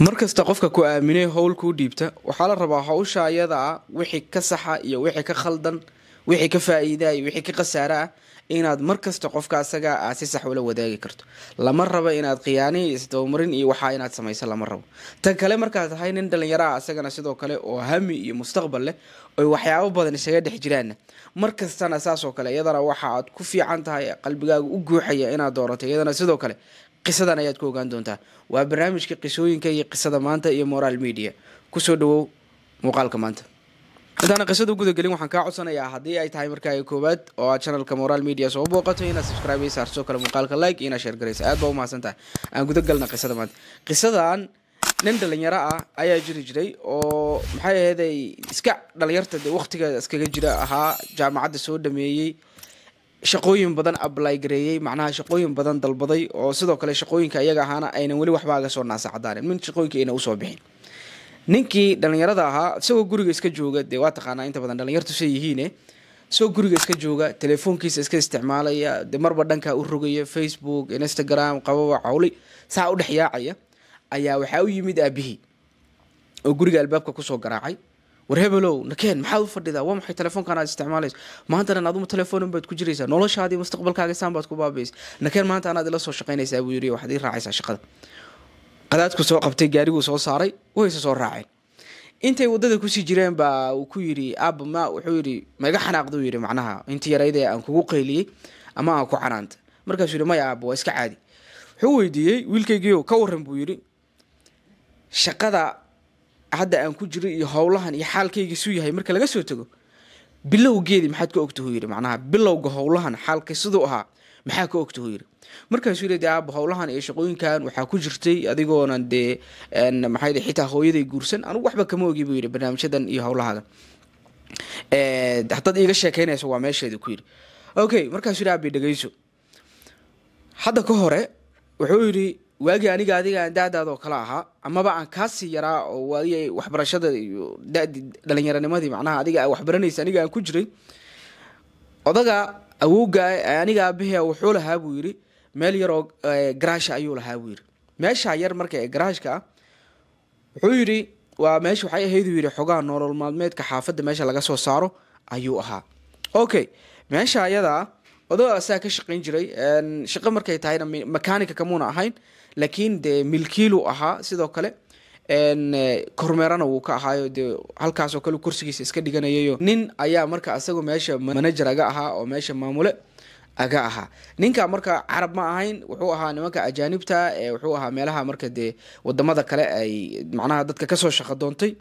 markasta qofka ku aaminay howl kuu dhiibta waxaa la rabaa hawsha ayada ah wixii ka saxa iyo wixii ka khaldan wixii ka faa-iidaa iyo wixii ka khasaare ah inaad markasta qofka asagaa ah si sax ula wadaagi karto lama rabo inaad khiyaana iyo isdabamarin iyo waxaa inaad samayso lama rabo tan kale markaad tahay nin dhallinyaro ah asagana sidoo kale oo hami iyo mustaqbal leh oy waxyaabo badan isaga dhex jiraana mar kastana saasoo kale iyadana waxa aad ku fiican tahay qalbigaaga u guuxaya inaad doorato iyadana sidoo kale qisadan ayaad ku ogaan doontaa waa barnaamijka qisooyinka iyo qisada maanta iyo moral media kusoo dhawow muuqaalka maanta intaana qisada gudagelin waxaan kaa codsanayaa haddii ay tahay markaa koowaad oo aad channelka moral media soo booqato inaad subscribe saarso kale muuqaalka like inaad sheer garaysa aad baa umahadsantaha aan gudagalna qisada maanta qisadan nin dhalinyaro ah ayaa jiri jiray oo maxay aheeday iska dhalinyarta de waqtigeeda iskaga jira ahaa jaamacadda soo dhameeyey shaqooyin badan ablay gareeyey macnaha shaqooyin badan dalbaday oo sidoo kale shaqooyinka ayaga ahaana aynan weli waxba aga soo naasacadaanin min shaqooyinka ayna usoo bixin ninkii dhallinyarada ahaa isagoo guriga iska jooga dee waa taqaanaa inta badan dhallinyartu say yihiine eh? isagoo guriga iska jooga teleefoonkiisa iska isticmaalaya dee marba dhankaa u rogaya facebook instagram qababa cawli saa u dhex yaacaya ayaa waxaa u yimid aabihii oo guriga albaabka kusoo garaacay war hebelow nakeen maxaad u fadhidaa waa maxay telefoonkan aad isticmaalayso maantana naaduma telefoonun baad ku jiraysaa noloshaadii mustaqbalkaaga saan baad ku baabaysa nakeen maanta anaad ila soo shaqaynaysaa buu yidhi waxaad ii raacaysaa shaqada qadaadku soo qabtay gaariguu soo saaray wayse soo raaceen intay waddada kusii jireen baa uu ku yidhi aaba ma wuxuu yidhi maiga xanaaqduu yidhi macnaha intii yaraydee aan kugu qayliyey ama aan ku canaanta markaasuu yidhi maya aaba waa iska caadi wuxuu weydiiyey wiilkaygiio ka warran buu yidhi shaqada hadda aan ku jiro iyo howlahan iyo xaalkayga suu yahay marka laga soo tago bilowgeedii maxaad ka ogtahuu yidhi macnaha bilowga howlahan xaalka siduu ahaa maxaa ka ogtahuu yidhi markaasuu le de aaba howlahan iyo shaqooyinkan waxaa ku jirtay adigoonan dee maxay xitaa hooyaday guursan anugu waxba kama ogi buu yidhi barnaamijyadan iyo howlahaaga haddaad iiga sheekeynayso waa meesheeda ku yidhi okay markaasuu yidhi aaba dhegeyso hadda ka hore wuxuu yidhi waagii aniga adiga da-daada oo kale ahaa amaba aan kaasii yaraa oo waxbarashada iyo dadi dhallinyaranimadii macnaha adiga waxbaranaysa aniga aan ku jiray odaga awowga aniga aabahia wuxuu lahaa buu yidhi meel yar oo garaasha ayuu lahaa buu yidhi meeshaa yar marka ee garaashka ah wuxuu yidhi waa meesha waxay ahayduu yidhi xogaa nolol maalmeedka xaafadda meesha laga soo saaro ayuu ahaa okay meesha ayadaa odaga asaa ka shaqayn jiray shaqo markay tahayna makanica kamuuna ahayn laakiin dee milkiiluu ahaa sidoo kale kormeerana wuu ka ahaayo dee halkaasoo kale kursigiisa iska dhiganayayo nin ayaa marka isaga meesha manager aga ahaa oo meesha maamule aga ahaa ninka marka carab ma ahayn wuxuu ahaa nimanka ajaanibta wuxuu ahaa meelaha marka dee wadamada kale ay macnaha dadka kasoo shaqo doontay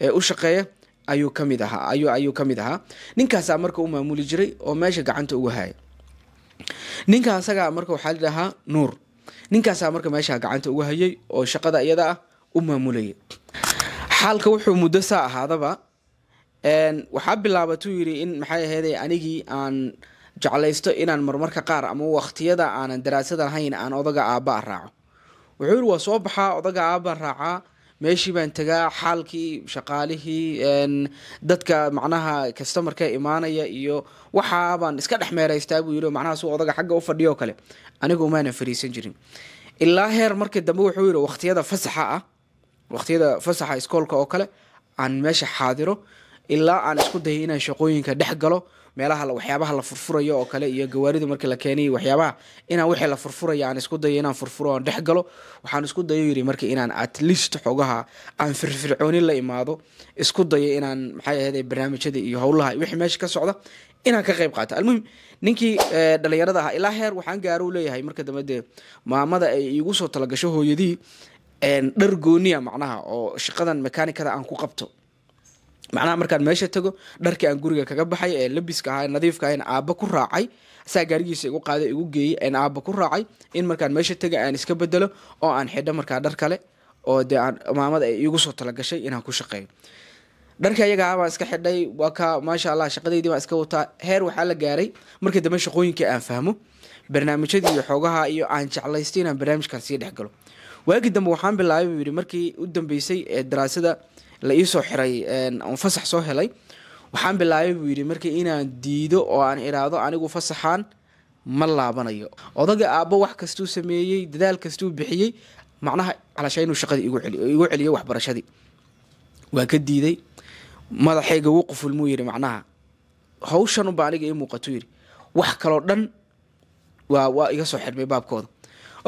ee u shaqeeya ayuu kamid ahaa ayu ayuu kamid ahaa ninkaasaa marka u maamuli jiray oo meesha gacanta uga haya ninka asagaa marka waxaa la dhahaa nuur ninkaasaa marka meeshaa gacanta uga hayay oo shaqada iyada ah u maamulaya xaalka wuxuu muddo saa ahaadaba waxaa bilaabatuu yidhi in maxay aheyd anigii aan jeclaysto inaan marmarka qaar ama wakhtiyada aanan daraasada lahayn aan odaga aabaa raaco wuxuu yidhi waa soo baxaa odaga aabaa raacaa meeshii baan tagaa xaalkii shaqaalihii dadka macnaha customarka imaanaya iyo waxaabaan iska dhex meeraystaa buu yii macnaha suu odaga xagga u fadhiyo kale anigu umaana fariisan jirin ilaa heer markii dambe wuxuu yidhi waqtiyada fasaxa ah waqtiyada fasaxa iskoolka oo kale aan meesha xaadiro ilaa aan isku dayay inaan shaqooyinka dhex galo meelaha waxyaabaha la furfurayo oo kale iyo gawaarida markii la keenay waxyaabaha inaan wixii la furfuraya aan isku dayo inaan furfuro aan dhex galo waxaan isku dayo yidhi marka inaan at least xogaha aan firfircooni la imaado isku dayo inaan maxay ahayd barnaamijyada iyo howlaha wixii meesha ka socda inaan ka qayb qaato almuhim ninkii eh, dhalinyarada ahaa ilaa heer waxaan gaaro u leeyahay marka dambe maamada ay iigu soo talagasho hooyadii dhar gooniya macnaha oo shaqadan mekaanikada aan ku qabto macnaha markaan meesha tago dharkii aan guriga kaga baxay ee labiska ahaa ee nadiifka ahayn aaba ku raacay saa gaarigiisa igu qaaday igu geeyey een aaba ku raacay in markaan meesha taga aan iska bedelo oo aan xidho markaa dhar kale oo dee aan maamada ay iigu soo talagashay inaan ku shaqeeyo dharka iyagaa baan iska xidhay waa ka maasha allah shaqadeydii baan iska wataa heer waxaa la gaaray markii dambe shaqooyinkii aan fahmo barnaamijyadii iyo xoogaha iyo aan jeclaystay inaan barnaamijkan sii dhexgalo waagii dambe waxaan bilaabay buu yidhi markii u dambeysay ee daraasada la iisoo xiray oon fasax soo helay waxaan bilaabay buu yidhi marka inaan diido oo aan idhaahdo anigu fasaxaan ma laabanayo odaga aabo wax kastuu sameeyey dadaal kastuu bixiyey macnaha calasha inuu shaqadii igu celiy igu celiyo waxbarashadii waa ka diiday madaxayga wuu qufulmuu yidhi macnaha hawshanunba aniga ii muuqatuu yidhi wax kaloo dhan waa waa iga soo xidhmay baabkooda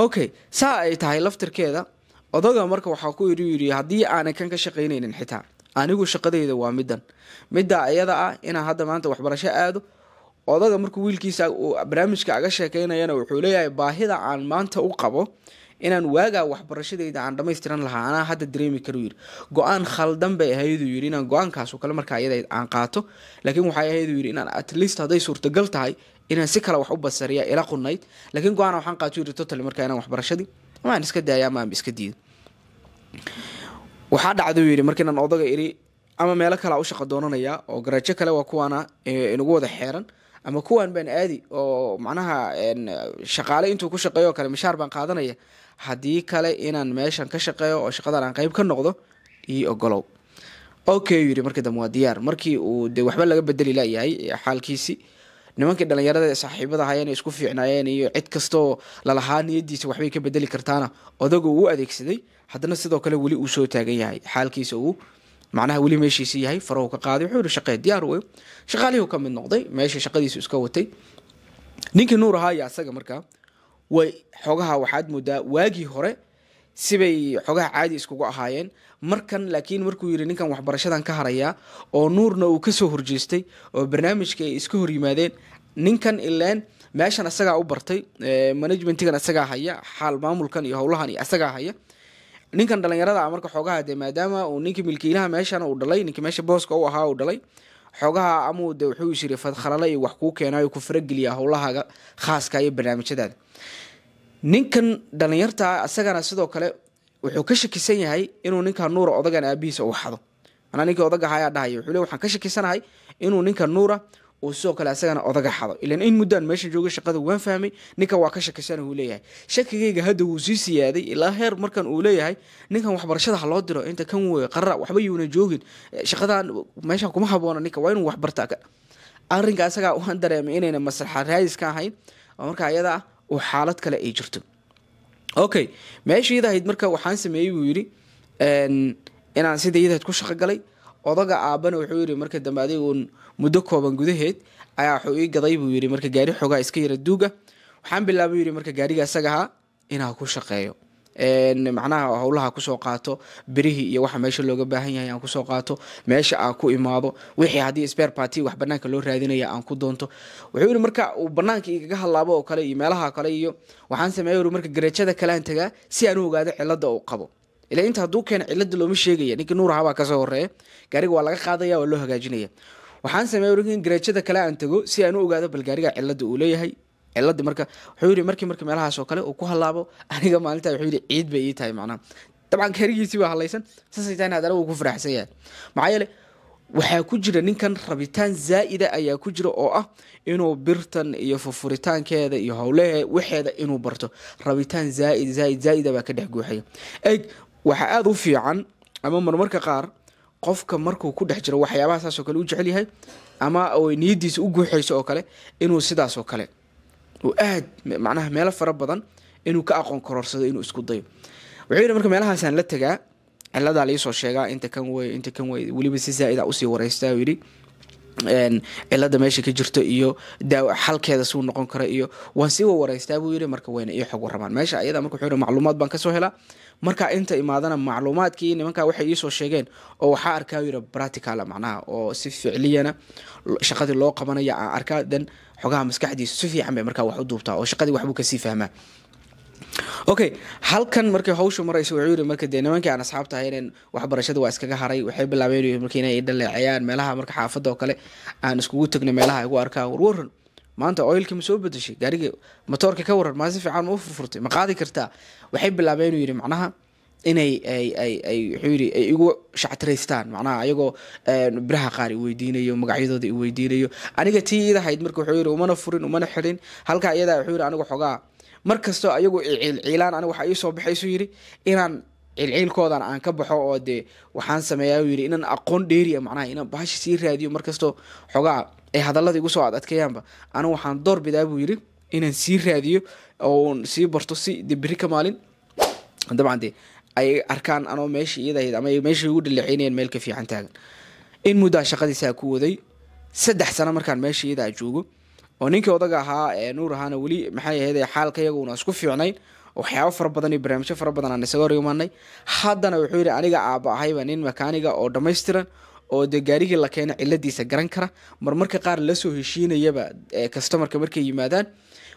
okay saa ay tahay laftirkeeda odaga marka waxaa ku iru yidhi haddii aanay kan ka shaqaynaynin xitaa anigu shaqadayda waa middan middaa iyada ah inaan hadda maanta waxbarasho aado odaga markuu wiilkiisa barnaamijka aga sheekaynayana wuxuu leeyahay baahida aan maanta u qabo inaan waagaa waxbarashadayda aan dhamaystiran lahaa anaa hadda dareemi karu yidhi go-aan khaldan bay ahayduu yidhi inaan go-aankaasoo kale markaa iyada aan qaato laakiin waxay ahayduu yidhi inaan at least hadday suurtagal tahay inaan si kale wax u basariya ila qunayd laakiin go-aana waxaan qaato yidhi totally markaa inaan waxbarashadii amaan iska daaya ama aan iska diido waxaa dhacda yidhi markiinan odaga iri ama meelo kalea u shaqo doonanaya oo garajo kale waa kuwaana inagu wada xeeran ama kuwaan baan aadi oo macnaha shaqaale intuu ku shaqeeyo oo kale mishaar baan qaadanaya haddii kale inaan meeshan ka shaqeeyo oo shaqadan aan qeyb ka noqdo ii ogolow okay yidhi markii dambe waa diyaar markii uu de waxba laga bedeli layahay xaalkiisi nimankii dhallinyarada ee saaxiibada ahaa inay isku fiicnaayeen iyo cid kastoo lalahaa niyadiisa waxbay ka bedeli kartaana odaga uu u adeegsaday haddana sidoo kale weli uu soo taagan yahay xaalkiisa uu macnaha weli meeshiisi yahay farahu ka qaaday wuxuu yihi shaqee diyaar wey shaqaalihiu ka mid noqday meesha shaqadiisu iska watay ninkii nuur ahaa iyo asaga markaa way xoogaha waxaad moodaa waagii hore sibay xogaha caadi iskugu ahaayeen markan laakiin markuu yidhi ninkan waxbarashadan ka haraya oo nuurna uu kasoo horjeestay oo barnaamijka ay iska horyimaadeen ninkan ileen meeshan asagaa u bartay managmentigan asagaa haya xaal maamulkan iyo howlahan iyo asagaa haya ninkan dhalinyarada ah marka xoogaha dee maadaama uu ninka milkiilaha meeshan uu dhalay ninka meesha booska u ahaa uu dhalay xoogaha amau de wuxuu isiri fadkhalale iyo wax kuu keenaayo ku farageliya howlahaaga khaaska iyo barnaamijyadaada ninkan dhalinyartaa isagana sidoo kale wuxuu ka shakisan yahay inuu ninka nuura odagan aabihiisa uu xado manaa ninkii odaga ayaa dhahaya wuxuu le waxaan ka shakisanahay inuu ninka nuura uu sidoo kale isagana odaga xado ilan in muddaan meeshan jooga shaqada waan fahmay ninkan waa ka shakisana wuu leeyahay shakigayga hadda wuu sii siyaaday ilaa heer markan uu leeyahay ninkan waxbarashada ha loo diro inta kan wey qara waxba yuuna joogin eh, shaqadan meeshan kuma haboona ninka waa inuu waxbarta arrinka isagaa waan dareemay inayna maslaxa raadis ahayn oo markaa iyada ah xaalad kale ay jirto okay meesha iyada ahayd marka waxaan sameeyey buu yidhi inaan sida iyadahayd ku shaqo galay odaga aabana wuxuu yidhi marka dambe adig uun muddo kooban gudaheed ayaa wuxuu ii gaday buu yidhi marka gaari xoogaa iska yara duuga waxaan bilaabay yidhi marka gaariga asaga inaan ku shaqeeyo macnaha howlaha kusoo qaato birihii iyo waxa meesha looga baahan yahay aan kusoo qaato meesha aan ku imaado wixii haddii spare party wax banaanka loo raadinaya aan ku doonto wuxuu yidhi marka uu banaanka igaga hadlaabo oo kale iyo meelaha kale iyo waxaan sameeya uri marka garajada kalean tagaa si aan u ogaado cilada uu qabo ilaa inta hadduu keena cilada looma sheegaya ninkii nuurahabaa kasoo horeeya gaariga waa laga qaadaya waa loo hagaajinaya waxaan sameeya uri garajada kale aan tago si aan u ogaado bal gaariga cilada uu leeyahay ciladi marka wuxuu yii markii marka meelahaas oo kale uu ku halaabo aniga maalinta wuxuu yii ciid bay ii tahay macnaha dabcan karigiisii waa halaysan sasaytaan haddana wuu ku faraxsan yahay maxaa yeele waxaa ku jira ninkan rabitaan zaa'ida ayaa ku jira oo ah inuu birtan iyo furfuritaankeeda iyo howlahee waxeeda inuu barto rabitaan zaaid zaaid zaaida baa ka dhex guuxaya eg waxaa aada u fiican ama marmarka qaar qofka markuu ku dhex jiro waxyaabaha saasoo kale u jecel yahay ama niyadiisa u guuxayso oo kale inuu sidaasoo kale oo aad macnaha meelo fara badan inuu ka aqoon karoorsado inuu isku dayo wuxuu yidhi marka meelahaasaan la tagaa ciladaa laisoo sheegaa inta kan wey inta kan wey weliba si zaa-ida ah usii wareysta yidhi cilada meesha ka jirto iyo xalkeeda suu noqon kara iyo waan sii wawaraystaa buu yiri marka wayna ii xog waramaan meesha ayada marka wuxuu macluumaad baan kasoo helaa marka inta imaadana macluumaadkii nimanka waxay iisoo sheegeen oo waxaa arkaa yiri practicala ah, macnaha oo si ficliyana shaqadii loo qabanaya aan arkaa dan xogaha maskaxdiisu si fiican bay markaa wax u duubtaa oo shaqadii waxbuu kasii fahmaa okay halkan markay hawshu wuxuu yihi marka dee nimankii aan asxaabta ahayneen waxbarashada waa iskaga haray waxay bilaabeen marka inay dhaleeceeyaan meelaha marka xaafadda oo kale aan iskugu tegno meelaha igu arkaa warwaran maanta oilka ma soo bedeshay gaariga matoorka ka waran maa si fiican ma u furfurtay ma qaadi kartaa waxay bilaabeen inuu yidhi macnaha inay ay wuxuu yidhi ay igu shactiraystaan macnaha ayagoo eh, biraha qaar iweydiinayo magacyadooda iweydiinayo aniga tii idahayd marka wuxuu yidhi umana furin umana xirin halkaa iyadaa wuxuu yidhi anigu xogaa mar kastoo ciilciilaan aniga waxa ii soo baxaysu yidhi inaan cilciilkoodan aan ka baxo oo dee waxaan sameeyaa yidhi inaan aqoon dheeriya macnaha inaan baashi sii raadiyo markastoo xogaa ay hadallada igu soo adadkayaanba anigu waxaan door bidaa buu yidhi inaan sii raadiyo oo sii barto si de beri ka maalin dabcan dee ay arkaan anoo meesha iyadahd ama meesha igu dhaleeceynayaan meel fiican taagan in muddaa shaqadiisaa ku waday saddex sano markaan meesha iyadaa ah joogo oo ninkii odaga ahaa ee nuur ahaana weli maxay ahayd xaalka iyaguna isku fiicnayn waxyaabo fara badan iyo barnaamijyo fara badan aan isaga hor imanay haddana wuxuu yidhi aniga aaba ahayba nin makaaniga oo dhammaystiran oo dee gaarigii la keena ciladiisa garan kara mar marka qaar lasoo heshiinayaba customarka markay yimaadaan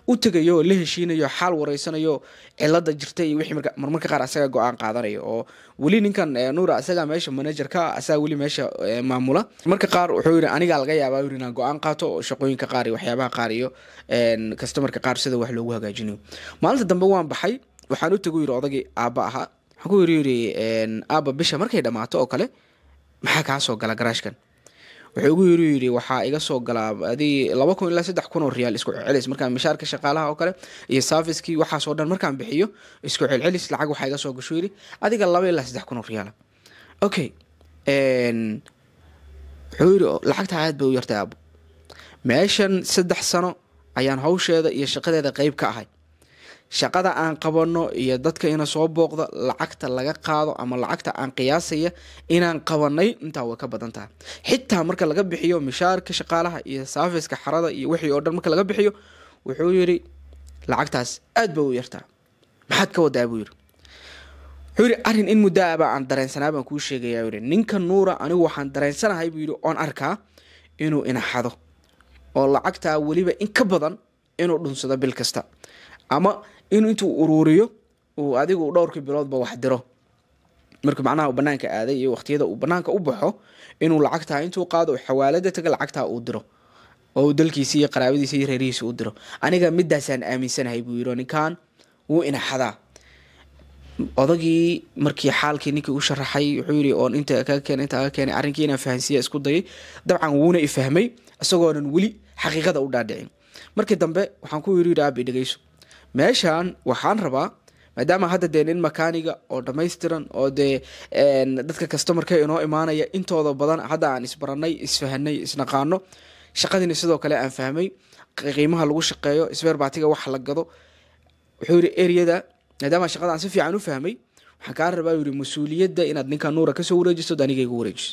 u tegayo la heshiinayo xaal wareysanayo cilada jirta iyo wixii marmarka qaar asaga go-aan qaadanayo oo weli ninkan eh, nuura isagaa meesha managerka asaga weli meesha eh, maamula marka qaar wuxuu yidhi anigaa laga yaabaa yuri inaan go-aan qaato oo shaqooyinka qaar iyo waxyaabaha qaar iyo eh, customarka qaar sida wax loogu hagaajinayo maalinta dambe waan baxay waxaan u tegu yidhi odagii aabba ahaa waxaan ku yiri yidhi bisha markay dhammaato oo kale maxaa kaa soo gala garaashkan wuxuu ugu yiri yidhi waxaa iga soo galaa galaaadi laba kun ilaa saddex kun oo riyaal isku celcelis markaan mishaarka shaqaalaha oo kale iyo safiskii waxaasoo dhan markaan bixiyo isku celcelis lacag waxaa iga soo gasho yidhi adiga laba ilaa saddex kun oo riyaal okay wuxuu yidhi lacagtaa aad bay u yartay aabo meeshan saddex sano ayaan hawsheeda iyo shaqadeeda qeyb ka ahay shaqada aan qabanno iyo dadka ina soo booqda lacagta laga qaado ama lacagta aan qiyaasaya inaan qabanay intaa way ka badan tahay xitaa marka laga bixiyo mishaarka shaqaalaha iyo saafiska xarada iyo wixii oo dhan marka laga bixiyo wuxuu yidhi lacagtaas aad bay u yartaa maxaad ka wadaa buu yidhi wuxuu yidhi arrin in muddaa aan dareensanaa baan kuu sheegayaa yidhi ninka nuura anigu waxaan dareensanahay buu yidhi oon arkaa inuu inaxado oo lacagtaa weliba in ka badan inuu dhunsado bil kasta ama inuu intuu uruuriyo uu adigu dhowrkii biloodba wax diro markuu macnaha uu banaanka aaday iyo waqtiyada uu banaanka u baxo inuu lacagtaa intuu qaado xawaalada taga lacagtaa uu diro oo uu dalkiisi iyo qaraabadiisa iyo reerihiisa u diro aniga midaasaan aaminsanahay buu yiro ninkaan wuu inaxadaa odagii markii xaalkii ninkii u sharaxay wuxuu yiri oon inta kaga keenay inta kaga keenay arrinkii inaan fahansiiya isku dayay dabcan wuuna ifahmay isagoonan weli xaqiiqada u dhaadhicin markii dambe waxaan ku yiri aabi dhegeyso meeshaan waxaan rabaa maadaama hadda dee nin makaaniga oo dhamaystiran oo dee dadka customarka inoo imaanaya intooda badan hadda aan isbaranay isfahanay isnaqaano shaqadina sidoo kale aan fahmay qiimaha lagu shaqeeyo sberbatiga wax la gado wuxuu yidhi ereyada maadaama shaqada aan si fiican u fahmay waxaan kaa rabaa yidhi mas-uuliyadda inaad ninka nuura kasoo wareejiso aniga igu wareejiso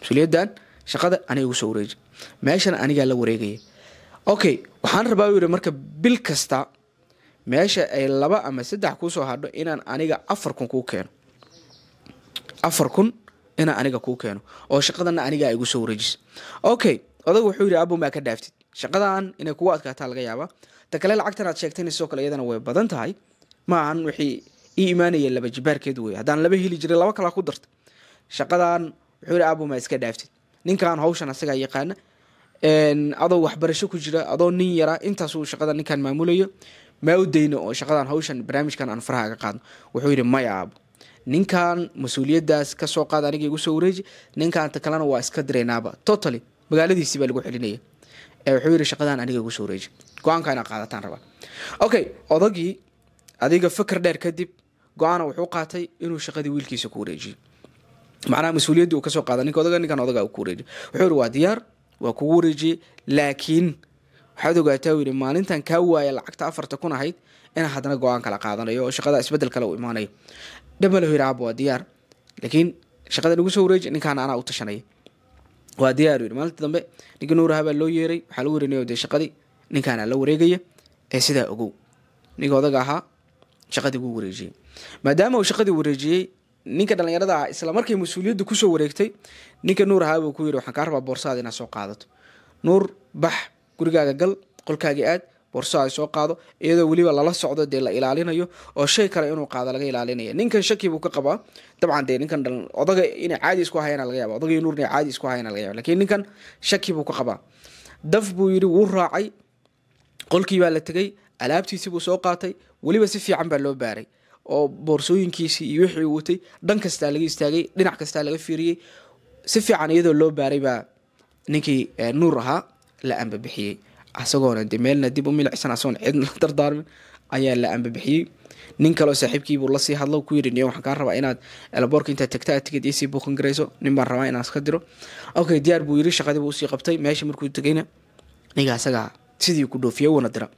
mas-uuliyadan shaqada aniga igu soo wareeji meeshana anigaa la wareegaya okay waxaan rabaa yidhi marka bil kasta meesha ay laba ama saddex kusoo hadho inaan aniga afar kun kuu keeno afar kun inaan aniga kuu keeno oo shaqadana anigaa igu soo wareejisa okay odag wuxuu yidhi abu maa ka dhaaftid shaqadaan inay kugu adkaataa laga yaabaa ta kale lacagtan aad sheegtayna sidoo kale iyadana way badan tahay ma ahan wixii ii imaanaya laba jibaarkeed wey haddaan laba heli jiray laba kalaa ku darta shaqadaan wuxuu yidhi abu maa iska dhaaftid ninkaan hawshan asagaa yaqaana adoo waxbarasho ku jira adoo nin yara intaasuu shaqada ninkaan maamulayo maa u dayno oo shaqadan hawshan barnaamijkan aan faraha ka qaadno wuxuu yidhi maya ninkan mas-uuliyadaas kasoo qaad aniga igu soo wareeji ninkaanta kalena waa iska diraynaaba totaly magaaladiisii baa lagu celinaya ee wuxuu yidhi shaqadan aniga igu soo wareeji go-aanka inaa qaadataan rabaa okay odagii adiga faker dheer kadib go-aana wuxuu qaatay inuu shaqadii wiilkiisa ku wareejiyo macnaha mas-uuliyaddi uu kasoo qaada ninka odaga ninkan odaga ku wareejiyo wuxuu yidhi waa diyaar waa kugu wareejiyey laakiin waxaad ogaataa yidhi maalintan kaa waaya lacagta afarta kun ahayd in haddana go-aan kala qaadanayo oo shaqada isbedel kale u imaanayo dhamalo yidhi aab waa diyaar laakiin shaqada nagu soo wareeji ninkaan anaa u tashanaya waa diyaar yidhi maalinta dambe ninka nuuraha baa loo yeeray waxaa lagu warinayo dee shaqadii ninkaanaa la wareegaya ee sidaa ogow ninka odaga ahaa shaqadii wuu wareejiyey maadaama uu shaqadii wareejiyey ninka dhallinyarada ah isla markay mas-uuliyadda kusoo wareegtay ninka nuur ahaabuu ku yidhi waxaan kaa rabaa boorsaada inaad soo qaadato nuur bax gurigaaga gal qolkaagii aad warso ay soo qaado iyadoo weliba lala socdo dee la ilaalinayo oo shay kale inuu qaado laga ilaalinaya ninkan shaki buu ka qabaa dabcan dee ninkan odaga inay caadi isku hayana laga yaaba odagii nuurna caadi isku hayana laga yaaba lakiin ninkan shaki buu ka qabaa daf buu yidhi wuu raacay qolkii baa la tegay alaabtiisii buu soo qaatay weliba si fiican baa loo baaray oo boorsooyinkiisii iyo wixii watay dhan kastaa laga istaagay dhinac kastaa laga fiiriyey si fiican iyadoo loo baaray baa ninkii eh, nuur ahaa la ambabixiyey asagoona de meelna dib u milicsan asagoon cidna dardaarmin ayaa la ambabixiyey nin kaleo saaxiibkiibuu lasii hadlo ku yidhi niyo waxaan kaa rabaa inaad elboorka intaad tagta tigid iisii buuqan garayso nin baan rabaa inaan iska diro okay diyaar buu yidhi shaqadii buu usii qabtay meesha markuu tegayna ninga asagaa sidii ku dhoofiya uuna dira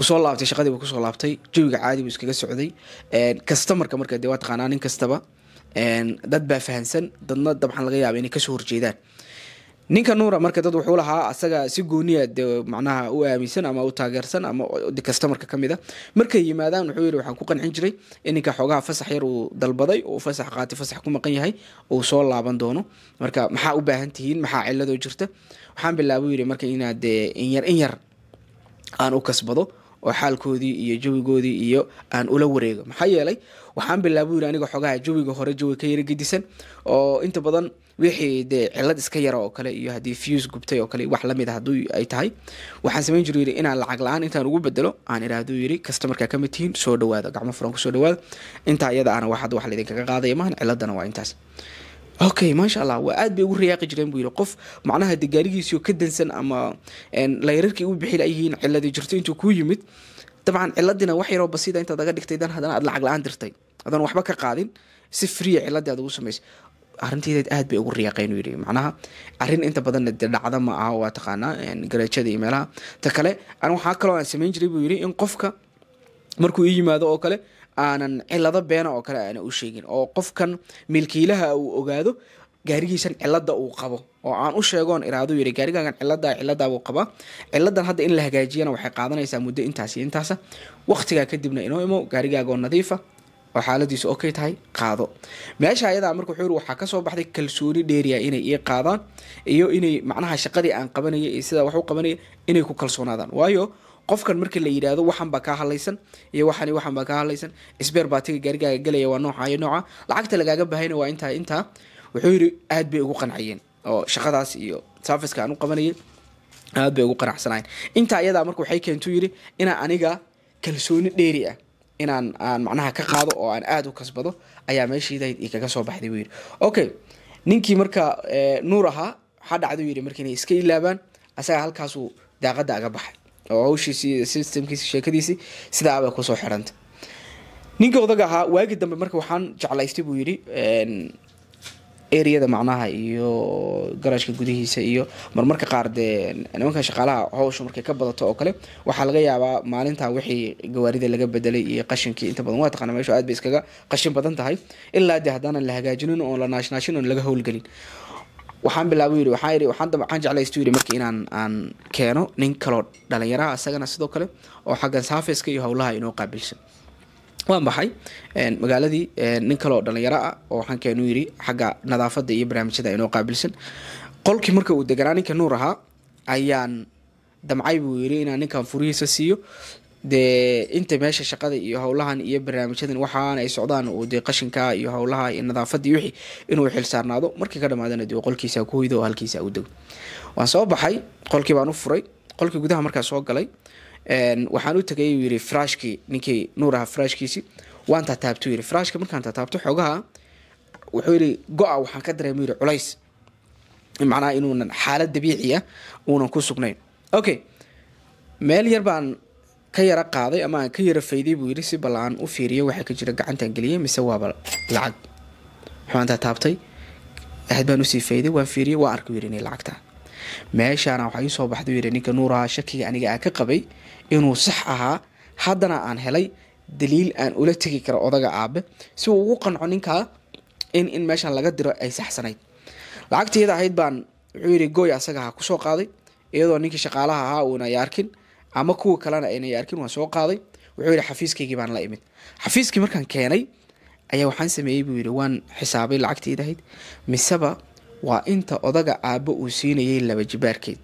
usoo laabtay shaqadiibuu kusoo laabtay jawiga caadi buu iskaga socday kastamarka marka dee waa taqaanaa nin kastaba dad baa fahansan dadna dabxan laga yaaba inay kasoo horjeedaan ninka nuura marka dad wuxuu lahaa asaga si gooniya dee macnaha u aaminsan ama u taageersan ama kastamarka ka mid a markay yimaadaan wuxuu yidhi waxaan ku qancin jiray in ninka xoogaha fasax yar uu dalbaday oo fasax qaati fasax ku maqan yahay uu soo laaban doono marka maxaa u baahan tihiin maxaa ciladoo jirta waxaan bilaabuu yidhi marka inaad dee inyar in yar aan u kasbado oo xaalkoodii iyo jawigoodii iyo aan ula wareego maxaa yeelay waxaan bilaabuu yidhi aniga xoogaha jawiga hore jawi ka yara gedisan oo inta badan wixii dee cilad iska yara oo kale iyo haddii fuse gubtay oo kale wax lamid a ah haddii ay tahay waxaan samayn jiru yidhi inaan lacag la-aan intaan ugu bedelo aan idhaahdu yidhi customarkaa kamid tihiin soo dhawaada gacmo furan kusoo dhawaada intaa iyada ana wax wax laydinkaga qaadaya maahan ciladana waa intaas okay maasha allah waa aad bay ugu riyaaqi jireen buu yihi qof macnaha de gaarigiisio ka dansan ama layrarkii u bixi layihiin ciladii jirto intuu kuu yimid dabcan ciladina wax yaroo basida intaad aga dhigtay dan haddana aad lacag la-aan dirtay adoon waxba ka qaadin si free ah ciladii aad ugu samaysay arrinteeda aad bay ugu riyaaqeen yii macnaha arin inta badanna de dhacda ma aha waa taqaanaa garaajada iyo meelaha ta kale an waxaa kaloo aan samayn jiray buu yidhi in qofka markuu ii yimaado oo kale aanan cilado beena oo kale aana u sheegin oo qofkan milkiilaha uu ogaado gaarigiisan cilada uu qabo oo aan u sheegoon iraadu yiri gaarigaagan cilada ciladabuu qabaa ciladan hadda in la hagaajiyana waxay qaadanaysaa muddo intaas intaasa waqtigaa kadibna inoo imo gaarigaago nadiifa oo xaaladiisu okay tahay qaado meesha ayadaa marka wuxuu yiri waxaa kasoo baxday kalsooni dheeriya inay ii qaadaan iyo inay macnaha shaqadii aan qabanaya iyo sidaa wax u qabanaya inay ku kalsoonaadaan waayo qofkan marka la yidhaahdo waxan baa kaa hadlaysan iyo waxani waxan baa kaa hadlaysan isbeer baatiga gaarigaaga galaya waa nooca iyo nooca lacagta lagaaga baahayna waa intaa intaa wuxuu yidhi aad bay ugu qanciyeen oo shaqadaas iyo serviceka aan u qabanayay aad bay ugu qanacsanayn intaa iyadaa marka waxay keentuu yidhi inaa aniga kalsooni dheeri ah inaan aan macnaha ka qaado oo aan aada u kasbado ayaa meeshiidayd i kaga soo baxday buyidhi okay ninkii marka eh, nuur ahaa waxaa dhacday u yidhi marka inay iska ilaabaan asaga halkaasuu daaqada aga baxay oo hawshiisii systemkiisi sheekadiisii sidaa kusoo xidhanta ninkii odaga ahaa waagi dambe marka waxaan jeclaystay buu yidhi eh, eriyada macnaha iyo garashka gudihiisa iyo marmarka qaar dee nimanka shaqaalaha howsha markay ka badato oo kale waxaa laga yaabaa maalintaa wixii gawaarida laga bedelay iyo qashinkii inta badan waa taqana meeshu aad bay iskaga qashin badan tahay ilaa dee haddaanan la hagaajinin oo la naashnaashin oon laga howlgelin waxaan bilaabo yiri waxaa yiri waxaan damcaan jeclay istu yiri marka inaan aan keeno nin kaloo dhalinyaraha asagana sidoo kale oo xaggan saafeska iyo howlaha inoo qaabilsan waa maxay magaaladii nin kale oo ah oo waxaankeenu yiri xagga nadaafada iyo barnaamijyada inoo qaabilsan qolkii marka uu deganaa ninka nuur ahaa ayaan damcay buu yiri inaan ninkan furihiisa siiyo dee inta meesha shaqada iyo howlahan iyo barnaamijyadan waxaana ay socdaan uu dee qashinka iyo howlaha iyo nadaafada iyo wixii inuu xilsaarnaado markii ka dhamaadana dee qolkiisa ku hoydo oo halkiisa u dego waan soo baxay qolkii baan u furay qolkii gudaha markaa soo galay waxaan u tagay yii frashkii ninkii nuur ahaa frashkiisi waan taataabto yii frashka markaan taataabto xoogaha wuxuu yii go-a waxaan ka dareemo yii culays macnaha inuunan xaalad dabiiciya ah, uunan ku sugnayn okay meel yar baan ka yara qaaday ama aan ka yara fayday buu yidhi si bal aan u fiiriyo waxaa ka jira gacantaan geliyay mise waaba lacag waxaan taataabtay ahad baan usii fayday waan fiiriyay waa arku yidhi inay lacagtaa meeshaana waxaa iisoo baxday yidhi ninka nuuraha shakiga aniga aan ka qabay inuu sax ahaa haddana aan helay daliil aan ula tegi karo odaga aabe si uu ugu qanco ninkaa in in meeshaan laga diro ay saxsanayd lacagtiyada ahayd baan wuxuu yidhi gooy asaga ha kusoo qaaday iyadoo ninkii shaqaalaha ahaa uuna yaarkin ama kuwa kalena ayna yaarkin waan soo qaaday wuxuu yidhi xafiiskaygii baan la imid xafiiskii markaan keenay ayaa waxaan sameeyey buu yidhi waan xisaabay lacagtiyada ahayd miseba waa inta odaga aabbo uu siinayay laba jibaarkeed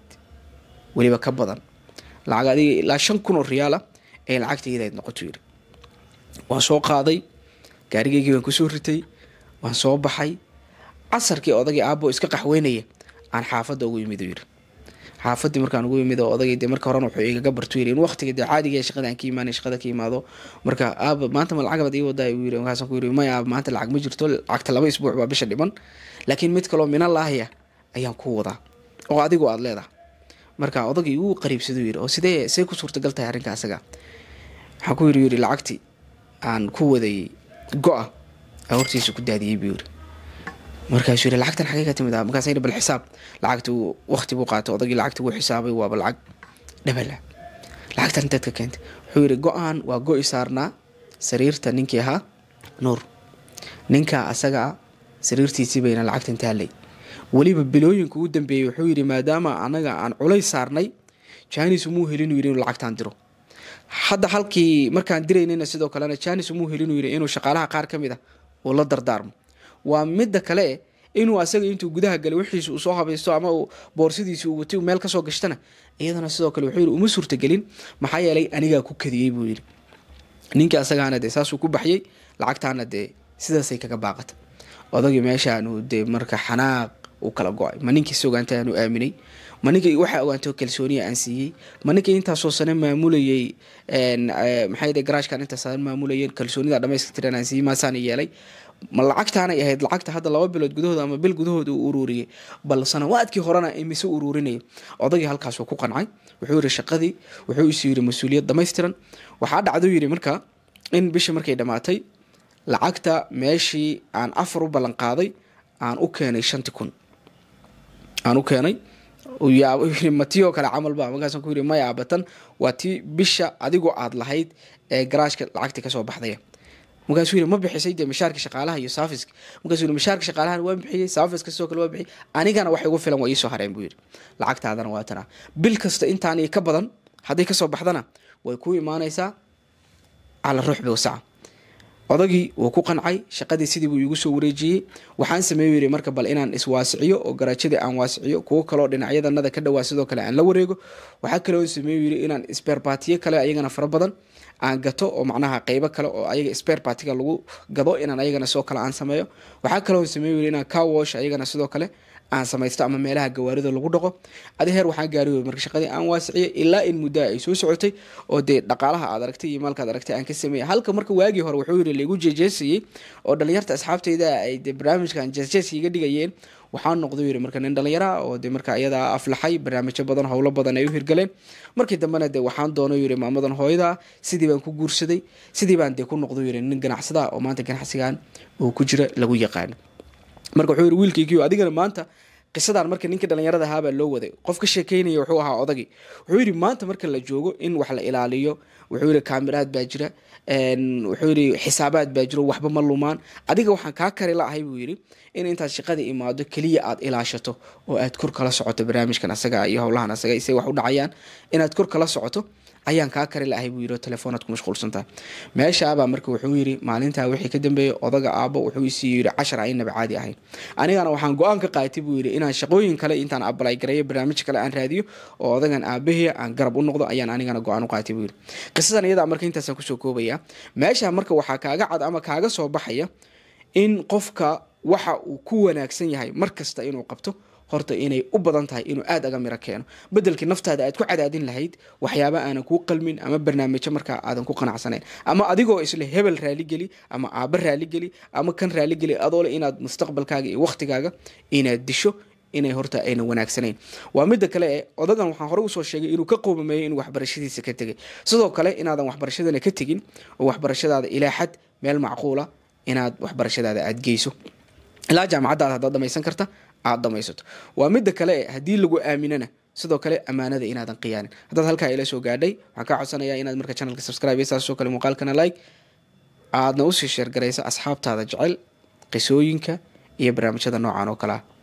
weliba ka badan lacag adiga ilaa shan kun oo riyaala ah ee lacagtaydaad ayd noqoto yiri waan soo qaaday gaarigeygii baan kusoo ritay waan soo baxay casarkii odagii aabo iska qaxweynaya aan xaafadda ugu yimid u yidhi xaafadii markaan ugu imid oo odagay marka horena wuxuu igaga bartu in waqtiga dee caadiga shaqada aan ka imaanay shaqada ka imaado marka aaba maanta ma lacagabaad ii wadaa uu markaasaan ku yiri maya aaba maanta lacag ma jirto lacagta laba isbuuc baa bisha dhiman laakiin mid kaloo minalaahya ayaan ku wadaa oo adigu aada leedahay marka odagay uu qariibsaduu yiri oo sidee see ku suurtagal tahay arrinka asaga waxaan ku yiri yiri lacagtii aan ku wadayay go-a aa hortiisa ku daadiyay buu yiri markaasuu yiri lacagtan xagee ka timid ah, markaasa yidhi bal xisaab lacagta waqti buu qaatay odagii lacagta wuu xisaabay waaba lacag dhabala lacagtan dadka keentay wuxuu yidhi go-aan waa go-i saarnaa sariirta ninkii ahaa nuur ninkaa asagaa ah, sariirtiisii bayna lacagta intaalay weliba bilooyinka ugu dambeeyey wuxuu yidhi maadaama anaga aan culays saarnay janis umuu helinu yidhi inuu lacagtaan diro hadda halkii markaan diraynayna sidoo kalena janis umuu helinu yidhi inuu shaqaalaha qaar ka mid ah uu la dardaarmo waa midda kale eh, inuu asaga intuu gudaha galay wixiis uu soo habaysto ama uu boorsidiisi uu wati meel kasoo gashtana iyadana sidoo kale wuxuu yidhi uma suurtagelin maxaa yeelay anigaa ku kadiyey buu yidhi ninkii asagaana dee saasuu ku baxyey lacagtaana dee sidaasay kaga baaqata odagii meeshaanu dee marka xanaaq uu kala go-ay ma ninkiisi ogaantay aanu aaminay ma ninkii waxaa ogaantay kalsooniya aan siiyey ma ninkii intaasoo sane maamulayey eh, maxay garashkan intaas maamulayeen kalsoonida dhamaystirtiran aan siiyey maasaan yeelay ma lacagtaanay ahayd lacagta hadda laba bilood gudahooda ama bil gudahooda uu ururiyey bal sanawaadkii horena imise ururinaya odagii halkaas ku qancay wuxuu yiri shaqadii wuxuu isu yiri mas-uuliyad dhamaystiran waxaa dhacduu yiri markaa in bishii markay dhammaatay lacagta meeshii aan afar u ballan qaaday aan u keenay shanti kun aan u keenay matioo kale camalba markaasaan ku yiri maya abatan waa tii bisha adigu aad lahayd ee garaashka lacagtii kasoo baxdaya markaasuu yiri ma bixisay dee mishaarka shaqaalaha iyo saafiska markaasuu yiri mishaarka shaqaalahan waan bixiyey saafiska sidoo kale waan bixiyey anigana wax igu filan waa iisoo hareen buu yidhi lacagtaadana waa tanaa bil kasta intaan ka badan hadday kasoo baxdana way ku imaanaysaa cala ruxbi wasaca odagii wuu ku qancay shaqadii sidii buu iigu soo wareejiyey waxaan sameey yiri marka bal inaan iswaasiciyo oo garaajada aan waasiciyo kuwo kaleo dhinacyadanada ka dhawaa sidoo kale aan la wareego waxaa kaleoo sameey yiri inaan isberbaatiyo kale ayagana fara badan aan gato oo macnaha qeybo kale oo ayaga spare partiga lagu gado inaan ayagana sidoo kale aan sameeyo waxaa kaloo samey weli inaan cowash ayagana sidoo kale aan samaysto ama meelaha gawaarida lagu dhaqo adi heer waxaan gaari wey marka shaqadii aan waasiciyay ilaa in muddaa ay soo socotay oo dee dhaqaalaha aad aragtay iyo maalkaad aragtay aan ka sameeyay halka marka waagii hore wuxuu yidhi laigu jeejeesayey oo dhalinyarta asxaabtayda ay dee barnaamijkan jeesjeeska dhigayeen waxaa noqday yiri marka nin dhalinyara oo de marka iyadaa aflaxay barnaamijyo badan howlo badan ay u hirgaleen markii dambena de waxaan doono yiri maamadan hooyada sidii baan ku guursaday sidii baan de ku noqdo yiri nin ganacsada oo maanta ganacsigan uu ku jira lagu yaqaano marka wuxuu yiri wiilkaygiio adigana maanta qisadan marka ninka dhalinyarada ahaa loo waday qof ka sheekeynaya wuxuu ahaa odagii wuxuu yidhi maanta marka la joogo in wax la ilaaliyo wuxuu yidhi kaamiraad baa jira wuxuu yidhi xisaabaad baa jiro waxba ma lumaan adiga waxaan kaa kari laahay buu yidhi in intaad shaqada imaado keliya aad ilaashato oo aad kor kala socoto barnaamijkan asaga iyo howlahan asaga isay wax u dhacayaan inaad kor kala socoto ayaan kaa kari lahay buu yiri telefoonad ku mashquulsantaa meeshaabaa marka wuxuu yiri maalintaa wixii ka dambeeyay odaga aabbo wuxuu isii yiri cashar aynaba caadi ahayn anigana waxaan go-aan ka qaatay buu yiri inaan shaqooyin kale intaan abalay gareeyo barnaamij kale aan raadiyo oo odagan aabahii aan garab u noqdo ayaan anigana go-aan u qaatay buu yiri qisadan iyadaa marka intaasaan kusoo koobaya meesha marka waxaa kaaga cad ama kaaga soo baxaya in qofka waxa uu ku wanaagsan yahay markasta kasta inuu qabto horta inay u badan tahay inuu aada aga miro keeno bedelkii naftaada aad ku cadaadin lahayd waxyaabo aanan kuu qalmin ama barnaamijyo markaa aadan ku qanacsanayn ama adigoo isle hebel raaligeli ama aaba raaligeli ama kan raaligeli adoole inaad mustaqbalkaaga iyo wakhtigaaga inaad disho inay horta ayna wanaagsanayn waa mida kale ee odadan waxaan hore usoo sheegay inuu ka qoobameeyo inuu waxbarashadiisa ka tegay sidoo kale inaadan waxbarashadana ka tegin oo waxbarashadaada ilaa xad meel macquula inaad waxbarashadaada aad geyso ilaa jaamacadaada hadaad dhamaysan karta aad dhamaysato waa midda kale haddii lagu aaminana sidoo kale ammaanada inaadan khiyaanin haddaad halkaa ila soo gaadhay waxaan ka codsanayaa inaad marka channelka subscribe saasoo kale muuqaalkana like aadna usii sheergaraysa asxaabtaada jecel qisooyinka iyo barnaamijyada noocan oo kalea ah.